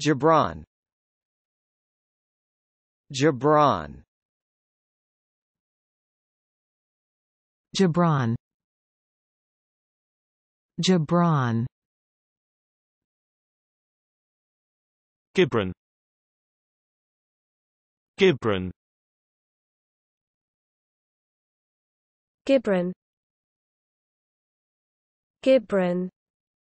Gibran Gibran Gibran Gibran Gibran Gibran Gibran Gibran